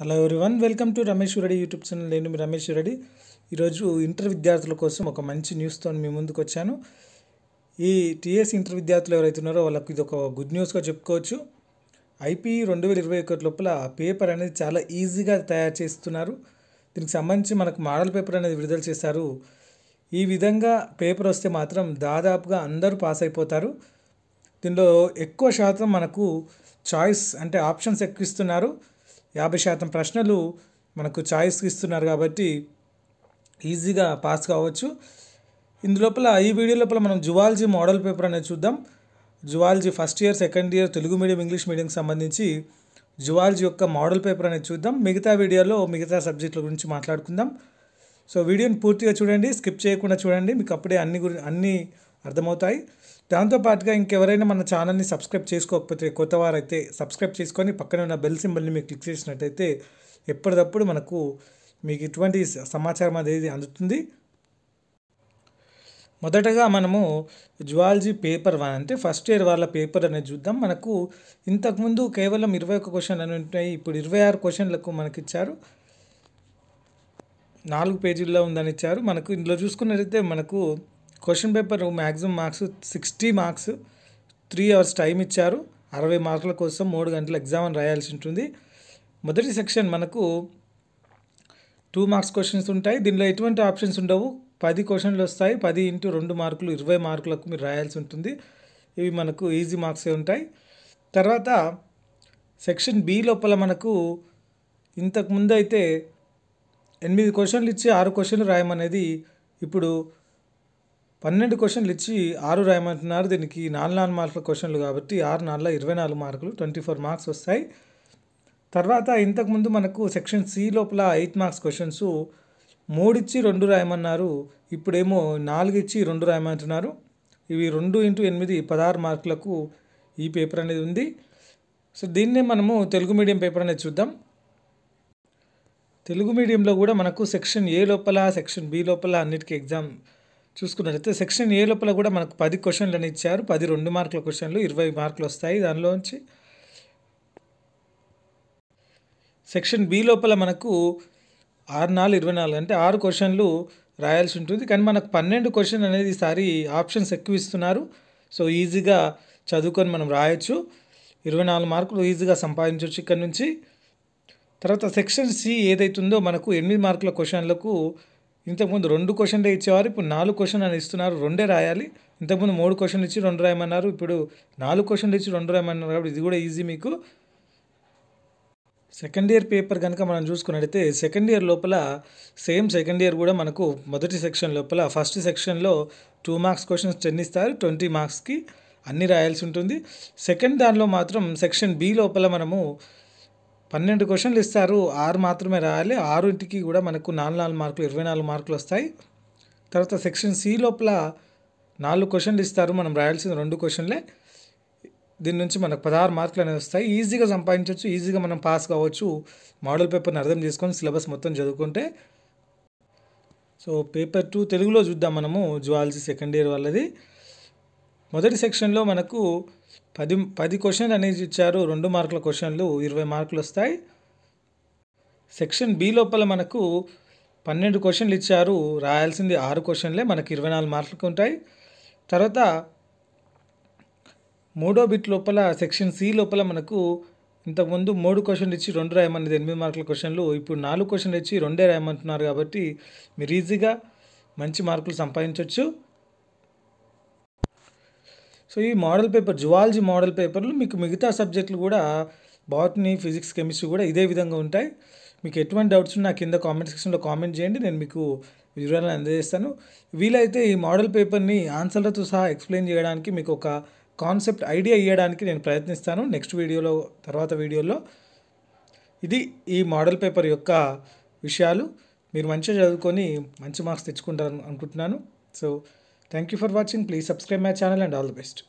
Hello one welcome to Ramesh Reddy YouTube channel నేను మీ రమేష్ రెడ్డి ఈరోజు ఇంటర్ విద్యార్థుల కోసం ఒక మంచి న్యూస్తో మీ ముందుకు వచ్చాను ఈ టీఎస్ ఇంటర్ విద్యార్థులు ఎవరైతే ఉన్నారో వాళ్ళకి ఇది ఒక గుడ్ న్యూస్గా చెప్పుకోవచ్చు ఐపీ రెండు వేల ఇరవై ఒకటి లోపల పేపర్ అనేది చాలా ఈజీగా తయారు చేస్తున్నారు దీనికి సంబంధించి మనకు మోడల్ పేపర్ అనేది విడుదల చేశారు ఈ విధంగా పేపర్ వస్తే మాత్రం దాదాపుగా అందరూ పాస్ అయిపోతారు దీనిలో ఎక్కువ శాతం మనకు చాయిస్ అంటే ఆప్షన్స్ ఎక్కువ ఇస్తున్నారు యాభై శాతం ప్రశ్నలు మనకు చాయిస్కి ఇస్తున్నారు కాబట్టి ఈజీగా పాస్ కావచ్చు ఇందులోపల ఈ వీడియో లోపల మనం జువాలజీ మోడల్ పేపర్ అనేది చూద్దాం zoology first year second year Telugu medium English మీడియంకి సంబంధించి జువాలజీ యొక్క మోడల్ పేపర్ అనేది చూద్దాం మిగతా వీడియోలో మిగతా సబ్జెక్టుల గురించి మాట్లాడుకుందాం సో వీడియోని పూర్తిగా చూడండి స్కిప్ చేయకుండా చూడండి మీకు అప్పుడే అన్ని గురి అన్ని అర్థమవుతాయి దాంతోపాటుగా ఇంకెవరైనా మన ఛానల్ని సబ్స్క్రైబ్ చేసుకోకపోతే కొత్త వారైతే సబ్స్క్రైబ్ చేసుకొని పక్కన ఉన్న బెల్ సింబల్ని మీరు క్లిక్ చేసినట్టయితే ఎప్పటికప్పుడు మనకు మీకు ఇటువంటి సమాచారం అనేది అందుతుంది మొదటగా మనము జువాలజీ పేపర్ వన్ అంటే ఫస్ట్ ఇయర్ వాళ్ళ పేపర్ అనేది చూద్దాం మనకు ఇంతకుముందు కేవలం ఇరవై ఒక క్వశ్చన్ అని ఉంటాయి ఇప్పుడు ఇరవై ఆరు క్వశ్చన్లకు మనకి ఇచ్చారు నాలుగు పేజీల్లో ఉందని ఇచ్చారు మనకు ఇందులో చూసుకున్నట్లయితే మనకు question paper maximum marks sixty marks three hours time ఇచ్చారు అరవై మార్కుల కోసం మూడు గంటల ఎగ్జామ్ రాయాల్సి ఉంటుంది మొదటి సెక్షన్ మనకు టూ మార్క్స్ క్వశ్చన్స్ ఉంటాయి దీనిలో ఎటువంటి ఆప్షన్స్ ఉండవు పది క్వశ్చన్లు వస్తాయి పది ఇంటూ రెండు మార్కులు ఇరవై మార్కులకు మీరు రాయాల్సి ఉంటుంది ఇవి మనకు ఈజీ మార్క్సే ఉంటాయి తర్వాత సెక్షన్ బి లోపల మనకు ఇంతకుముందు అయితే ఎనిమిది క్వశ్చన్లు ఇచ్చి ఆరు క్వశ్చన్లు రాయమనేది ఇప్పుడు పన్నెండు క్వశ్చన్లు ఇచ్చి ఆరు రాయమంటున్నారు దీనికి నాలుగు నాలుగు మార్కుల క్వశ్చన్లు కాబట్టి ఆరు నాలుగు ఇరవై నాలుగు మార్కులు ట్వంటీ ఫోర్ మార్క్స్ వస్తాయి తర్వాత ఇంతకుముందు మనకు సెక్షన్ సి లోపల ఎయిట్ మార్క్స్ క్వశ్చన్స్ మూడిచ్చి రెండు రాయమన్నారు ఇప్పుడేమో నాలుగు ఇచ్చి రెండు రాయమంటున్నారు ఇవి రెండు ఇంటూ ఎనిమిది పదహారు మార్కులకు ఈ పేపర్ అనేది ఉంది సో దీన్నే మనము తెలుగు మీడియం పేపర్ అనేది చూద్దాం తెలుగు మీడియంలో కూడా మనకు సెక్షన్ ఏ లోపల సెక్షన్ బి లోపల అన్నిటికీ ఎగ్జామ్ చూసుకున్నట్లయితే సెక్షన్ ఏ లోపల కూడా మనకు పది క్వశ్చన్లు అని ఇచ్చారు పది రెండు మార్కుల క్వశ్చన్లు ఇరవై మార్కులు వస్తాయి దానిలోంచి సెక్షన్ బి లోపల మనకు ఆరు నాలుగు ఇరవై నాలుగు అంటే ఆరు క్వశ్చన్లు రాయాల్సి ఉంటుంది కానీ మనకు పన్నెండు క్వశ్చన్ అనేది ఈసారి ఆప్షన్స్ ఎక్కువ ఇస్తున్నారు సో ఈజీగా చదువుకొని మనం రాయొచ్చు ఇరవై నాలుగు మార్కులు ఈజీగా సంపాదించవచ్చు ఇక్కడ నుంచి తర్వాత సెక్షన్ సి ఏదైతుందో మనకు ఎనిమిది మార్కుల క్వశ్చన్లకు ఇంతకుముందు రెండు క్వశ్చన్లే ఇచ్చేవారు ఇప్పుడు నాలుగు క్వశ్చన్ అని ఇస్తున్నారు రెండే రాయాలి ఇంతకుముందు మూడు క్వశ్చన్లు ఇచ్చి రెండు రాయమన్నారు ఇప్పుడు నాలుగు క్వశ్చన్లు ఇచ్చి రెండు రాయమన్నారు కాబట్టి ఇది కూడా ఈజీ మీకు సెకండ్ ఇయర్ పేపర్ కనుక మనం చూసుకున్నట్టయితే సెకండ్ ఇయర్ లోపల సేమ్ సెకండ్ ఇయర్ కూడా మనకు మొదటి సెక్షన్ లోపల ఫస్ట్ సెక్షన్లో టూ మార్క్స్ క్వశ్చన్స్ టెన్ ఇస్తారు ట్వంటీ మార్క్స్కి అన్నీ రాయాల్సి ఉంటుంది సెకండ్ దానిలో మాత్రం సెక్షన్ బి లోపల మనము పన్నెండు క్వశ్చన్లు ఇస్తారు ఆరు మాత్రమే రాయాలి ఆరుంటికి కూడా మనకు నాలుగు నాలుగు మార్కులు ఇరవై నాలుగు మార్కులు వస్తాయి తర్వాత సెక్షన్ సి లోపల నాలుగు క్వశ్చన్లు ఇస్తారు మనం రాయాల్సిన రెండు క్వశ్చన్లే దీని నుంచి మనకు పదహారు మార్కులు అనేవి వస్తాయి ఈజీగా సంపాదించవచ్చు ఈజీగా మనం పాస్ కావచ్చు మోడల్ పేపర్ని అర్థం చేసుకొని సిలబస్ మొత్తం చదువుకుంటే సో పేపర్ టూ తెలుగులో చూద్దాం మనము జువాలజీ సెకండ్ ఇయర్ వాళ్ళది మొదటి సెక్షన్లో మనకు పది పది క్వశ్చన్లు అనేది ఇచ్చారు రెండు మార్కుల క్వశ్చన్లు ఇరవై మార్కులు వస్తాయి సెక్షన్ బి లోపల మనకు పన్నెండు క్వశ్చన్లు ఇచ్చారు రాయాల్సింది ఆరు క్వశ్చన్లే మనకు ఇరవై నాలుగు మార్కులకు ఉంటాయి తర్వాత మూడో బిట్ లోపల సెక్షన్ సి లోపల మనకు ఇంతకుముందు మూడు క్వశ్చన్లు ఇచ్చి రెండు రాయమన్నది ఎనిమిది మార్కుల క్వశ్చన్లు ఇప్పుడు నాలుగు క్వశ్చన్లు ఇచ్చి రెండే రాయమంటున్నారు కాబట్టి మీరు ఈజీగా మంచి మార్కులు సంపాదించవచ్చు సో ఈ మోడల్ పేపర్ జువాలజీ మోడల్ పేపర్లు మీకు మిగతా సబ్జెక్టులు కూడా బాటనీ ఫిజిక్స్ కెమిస్ట్రీ కూడా ఇదే విధంగా ఉంటాయి మీకు ఎటువంటి డౌట్స్ ఉన్నా కింద కామెంట్ సెక్షన్లో కామెంట్ చేయండి నేను మీకు వివరాలను అందజేస్తాను వీలైతే ఈ మోడల్ పేపర్ని ఆన్సర్లతో సహా ఎక్స్ప్లెయిన్ చేయడానికి మీకు ఒక కాన్సెప్ట్ ఐడియా ఇవ్వడానికి నేను ప్రయత్నిస్తాను నెక్స్ట్ వీడియోలో తర్వాత వీడియోలో ఇది ఈ మోడల్ పేపర్ యొక్క విషయాలు మీరు మంచిగా చదువుకొని మంచి మార్క్స్ తెచ్చుకుంటారు అనుకుంటున్నాను so Thank you for watching. Please subscribe my channel and all the best.